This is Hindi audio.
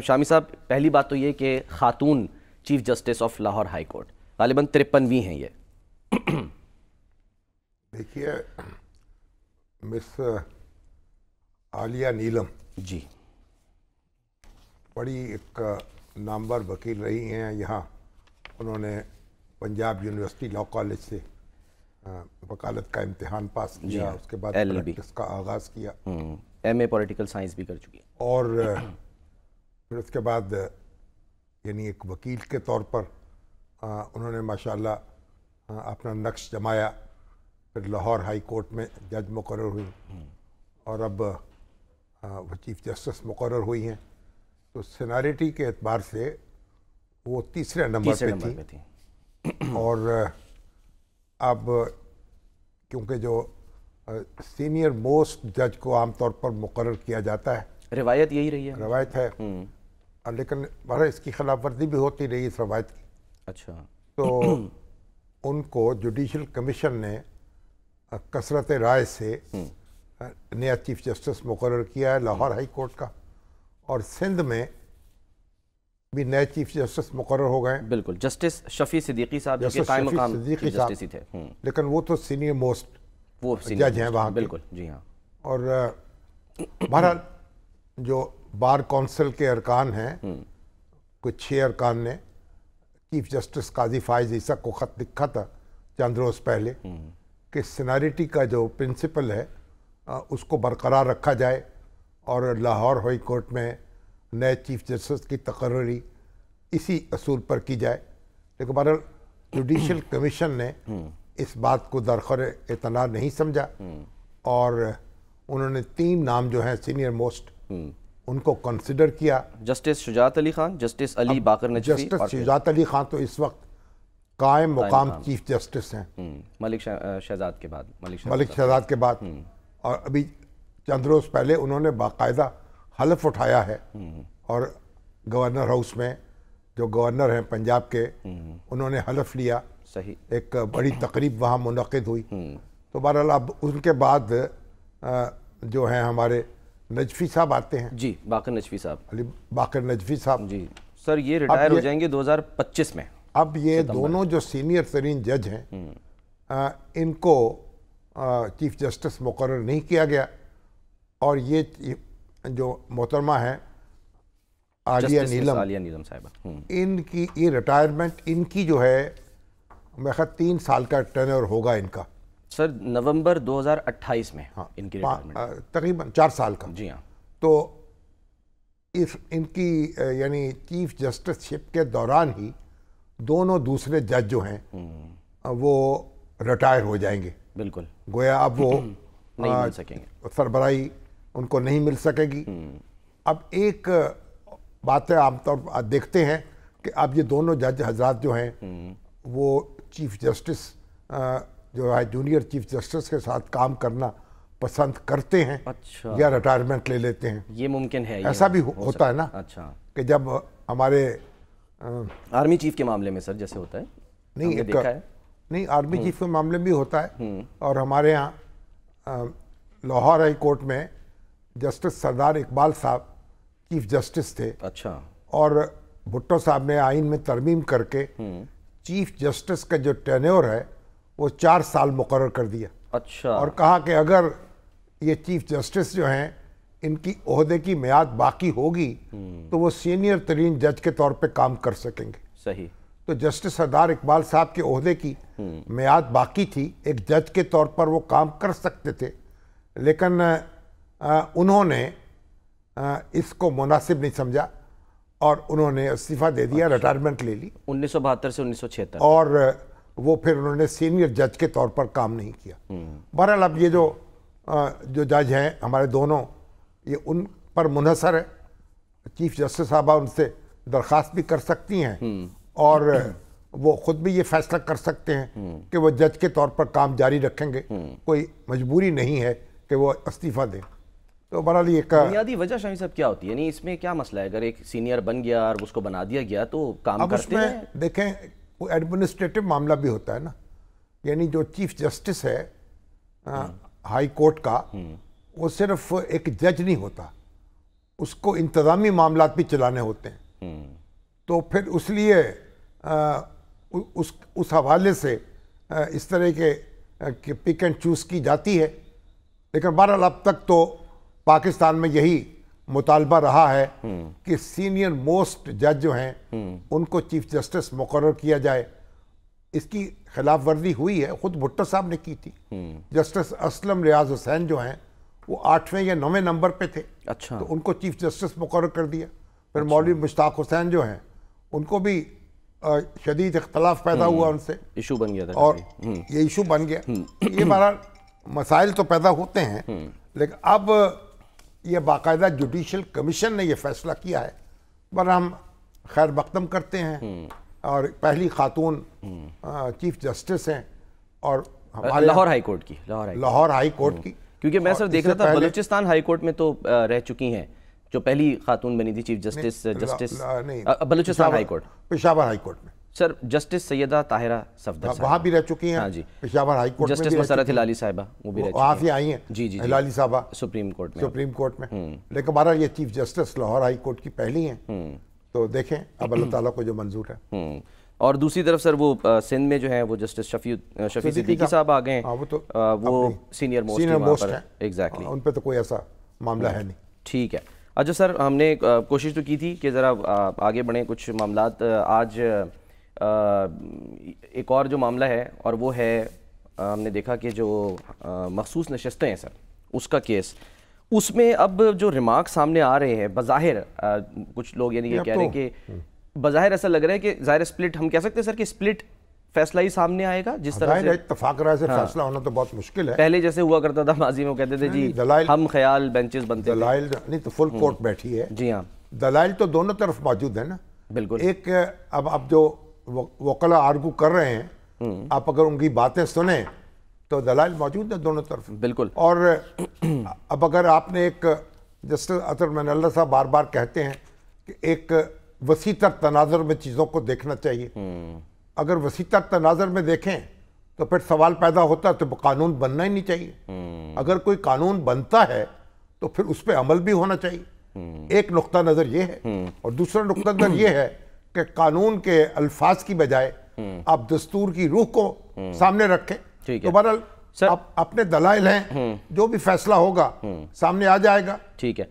शामी साहब पहली बात तो ये कि खातून chief justice of Lahore high court गालिबा तिरपनवीं हैं ये देखिए मिस आलिया नीलम जी बड़ी एक नामवर वकील रही हैं यहाँ उन्होंने पंजाब यूनिवर्सिटी लॉ कॉलेज से वकालत का इम्तहान पास किया हाँ, उसके बाद प्रैक्टिस का आगाज़ किया hmm, M A political science भी कर चुकी है और फिर उसके बाद यानी एक वकील के तौर पर आ, उन्होंने माशाल्लाह अपना नक्श जमाया फिर लाहौर हाई कोर्ट में जज मुकर हुई और अब वह वो चीफ जस्टिस मुकर हुई हैं तो सिनारिटी के अतबार से वो तीसरे नंबर पर पे, पे थी और अब क्योंकि जो सीनियर मोस्ट जज को आमतौर पर मुकर किया जाता है रिवायत यही रही है रिवायत है हम्म। और लेकिन महाराज इसकी खिलाफ वर्जी भी होती रही इस रवायत की अच्छा तो उनको जुडिशल कमीशन ने कसरत राय से हम्म। नया चीफ जस्टिस मुकर किया है लाहौर हम्म। हाई कोर्ट का और सिंध में भी नए चीफ जस्टिस मुकर हो गए बिल्कुल जस्टिस शफी सिद्दीकी साहब सिद्दीकी साहब हम्म। लेकिन वो तो सीनियर मोस्ट वो जज हैं वहाँ बिल्कुल जी हाँ और बहरहाल जो बार कौंसिल के अरकान हैं हम्म। कुछ छः अरकान ने चीफ जस्टिस काजी फायज ईसा को ख़त लिखा था चंद रोज़ पहले हम्म। कि सिनारिटी का जो प्रिंसिपल है उसको बरकरार रखा जाए और लाहौर हाई कोर्ट में नए चीफ जस्टिस की तकर्री इसी असूल पर की जाए लेकिन बहरहाल जुडिशल कमीशन ने हम्म। इस बात को दरखर इतना नहीं समझा और उन्होंने तीन नाम जो हैं सीनियर मोस्ट उनको कंसिडर किया justice Shujaat Ali Khan justice Ali Baqar justice Shujaat Ali Khan तो इस वक्त कायम मुकाम चीफ जस्टिस हैं हम्म, मलिक शहजाद के बाद मलिक मलिक शहजाद के बाद हम्म। और अभी चंद रोज पहले उन्होंने बाकायदा हलफ उठाया है हम्म। और गवर्नर हाउस में जो गवर्नर हैं पंजाब के उन्होंने हलफ लिया सही एक बड़ी तकरीब वहाँ मुनद हुई तो बहरहाल अब उनके बाद जो हैं हमारे नजफी साहब आते हैं जी बाकर नजफी साहब अली बाकर नजफी साहब जी सर ये रिटायर हो जाएंगे 2025 में अब ये दोनों जो सीनियर तरीन जज हैं हम्म। इनको आ, चीफ जस्टिस मुकर नहीं किया गया और ये जो मोहतरमा है आलिया नीलम आलिया नीलम साहब हम्म। इनकी ये रिटायरमेंट इनकी जो है मेरा तीन साल का टर्नओवर होगा इनका सर नवंबर 2028 में हाँ इनकी रिटायरमेंट तकरीबन चार साल का जी हाँ तो इस इनकी यानी चीफ जस्टिसशिप के दौरान ही दोनों दूसरे जज जो हैं हम्म। वो रिटायर हो जाएंगे बिल्कुल गोया अब वो नहीं मिल सकेंगे सरबराई उनको नहीं मिल सकेगी हम्म। अब एक बात है आमतौर पर देखते हैं कि अब ये दोनों जज हजरात जो हैं हम्म। वो चीफ जस्टिस जो है जूनियर चीफ जस्टिस के साथ काम करना पसंद करते हैं अच्छा या रिटायरमेंट ले लेते हैं ये मुमकिन है ऐसा भी हो, हो होता है ना अच्छा कि जब हमारे आ, आर्मी चीफ के मामले में सर जैसे होता है नहीं एक है। नहीं आर्मी हम्म। चीफ के मामले में भी होता है हम्म। और हमारे यहाँ लाहौर हाई कोर्ट में justice Sardar Iqbal Sahab chief justice थे अच्छा और भुट्टो साहब ने आइन में तरमीम करके हम्म। चीफ जस्टिस का जो टेन्योर है वो चार साल मुकर कर दिया अच्छा और कहा कि अगर ये चीफ जस्टिस जो हैं इनकी अहदे की मैद बाकी होगी हम्म। तो वो सीनियर तरीन जज के तौर पे काम कर सकेंगे सही तो जस्टिस सरदार इकबाल साहब के अहदे की मैद हम्म। बाकी थी एक जज के तौर पर वो काम कर सकते थे लेकिन आ, उन्होंने आ, इसको मुनासिब नहीं समझा और उन्होंने इस्तीफ़ा दे दिया अच्छा। रिटायरमेंट ले ली उन्नीस से उन्नीस और वो फिर उन्होंने सीनियर जज के तौर पर काम नहीं किया बहरहाल अब ये जो जो जज हैं हमारे दोनों ये उन पर मुनहसर है चीफ जस्टिस साहबा उनसे दरख्वास्त भी कर सकती हैं हम्म। और वो खुद भी ये फैसला कर सकते हैं हम्म। कि वो जज के तौर पर काम जारी रखेंगे हम्म। कोई मजबूरी नहीं है कि वो इस्तीफा दें तो बहरहाल ये बुनियादी वजह शाही साहब क्या होती है यानी इसमें क्या मसला है अगर एक सीनियर बन गया और उसको बना दिया गया तो काम अब करते हैं देखें वो एडमिनिस्ट्रेटिव मामला भी होता है ना यानी जो चीफ जस्टिस है आ, हाई कोर्ट का हम्म। वो सिर्फ एक जज नहीं होता उसको इंतज़ामी मामला भी चलाने होते हैं हम्म। तो फिर लिए उस उस हवाले से आ, इस तरह के, के पिक एंड चूज़ की जाती है लेकिन बहरहाल अब तक तो पाकिस्तान में यही मुतालबा रहा है हम्म। कि सीनियर मोस्ट जज जो हैं हम्म। उनको चीफ जस्टिस मुकर किया जाए इसकी खिलाफ वर्जी हुई है खुद भुट्टो साहब ने की थी जस्टिस हम्म। असलम रियाज हुसैन जो हैं वो आठवें या नौवें नंबर पे थे अच्छा तो उनको चीफ जस्टिस मुकर कर दिया फिर अच्छा। मौलवी मुश्ताक हुसैन जो हैं उनको भी शदीद इख्तलाफ पैदा हुआ उनसे इशू बन गया था और ये इशू बन गया ये हमारा मसाइल तो पैदा होते हैं लेकिन अब ये बाकायदा जुडिशल कमीशन ने ये फैसला किया है पर हम खैर मकदम करते हैं हम्म। और पहली खातून हम्म। चीफ जस्टिस हैं और लाहौर हाई कोर्ट की लाहौर हाई कोर्ट हम्म। की क्योंकि मैं सर देख रहा था बलूचिस्तान हाई कोर्ट में तो रह चुकी हैं जो पहली खातून बनी थी chief justice justice Balochistan high court Peshawar high court में सर जस्टिस सैयदा ताहिरा सफदर हाँ, वहाँ भी रह चुकी हैं हाँ जी Peshawar high court justice Musarrat Hilali Sahiba वो भी रह आप ही आई हैं जी जी हिलाली साहबा सुप्रीम कोर्ट में सुप्रीम कोर्ट में हम्म। लेकिन हमारा ये chief justice Lahore high court की पहली हैं हम्म। तो देखें अब अल्लाह ताला को जो मंजूर है हम्म। और दूसरी तरफ सर वो सिंध में जो है वो जस्टिस शफी शफी सिद्दीकी साहब आ गए हैं हाँ, वो तो वो सीनियर मोस्ट सीनियर मोस्ट है एग्जैक्टली हाँ, उन पर तो कोई ऐसा मामला है नहीं ठीक है अच्छा सर हमने कोशिश तो की थी कि ज़रा आगे बढ़ें कुछ मामला आज एक और जो मामला है और वो है हमने देखा कि जो मखसूस नशस्तें हैं सर उसका केस उसमें अब जो रिमार्क सामने आ रहे हैं बाहिर कुछ लोग यानी ये कह रहे तो- हैं हम्म। कि बाहिर ऐसा लग रहा है कि ज़ाहिर स्प्लिट हम कह सकते हैं सर कि स्प्लिट फैसला ही सामने आएगा जिस तरह से इतफाक राय से हाँ, फैसला होना तो बहुत मुश्किल है पहले जैसे हुआ करता था माजी में कहते थे जी दलाइल हम ख्याल बेंचेस बनते दलाइल नहीं तो फुल हम्म। कोर्ट बैठी है जी हाँ दलाइल तो दोनों तरफ मौजूद है ना बिल्कुल एक अब अब जो वकला आर्गू कर रहे हैं हम्म। आप अगर उनकी बातें सुने तो दलाल मौजूद है दोनों तरफ बिल्कुल और अब अगर आपने एक जस्टिस अतर मनल्ला साहब बार बार कहते हैं कि एक वसी तर तनाजर में चीज़ों को देखना चाहिए हम्म। अगर वसी तर तनाजर में देखें तो फिर सवाल पैदा होता है तो कानून बनना ही नहीं चाहिए हम्म। अगर कोई कानून बनता है तो फिर उस पर अमल भी होना चाहिए एक नुकता नज़र ये है और दूसरा नुकता नज़र ये है कि कानून के अल्फाज की बजाय हम्म। आप दस्तूर की रूह को हम्म। सामने रखें तो बहरहाल आप अपने दलाइल हैं हम्म। जो भी फैसला होगा सामने आ जाएगा ठीक है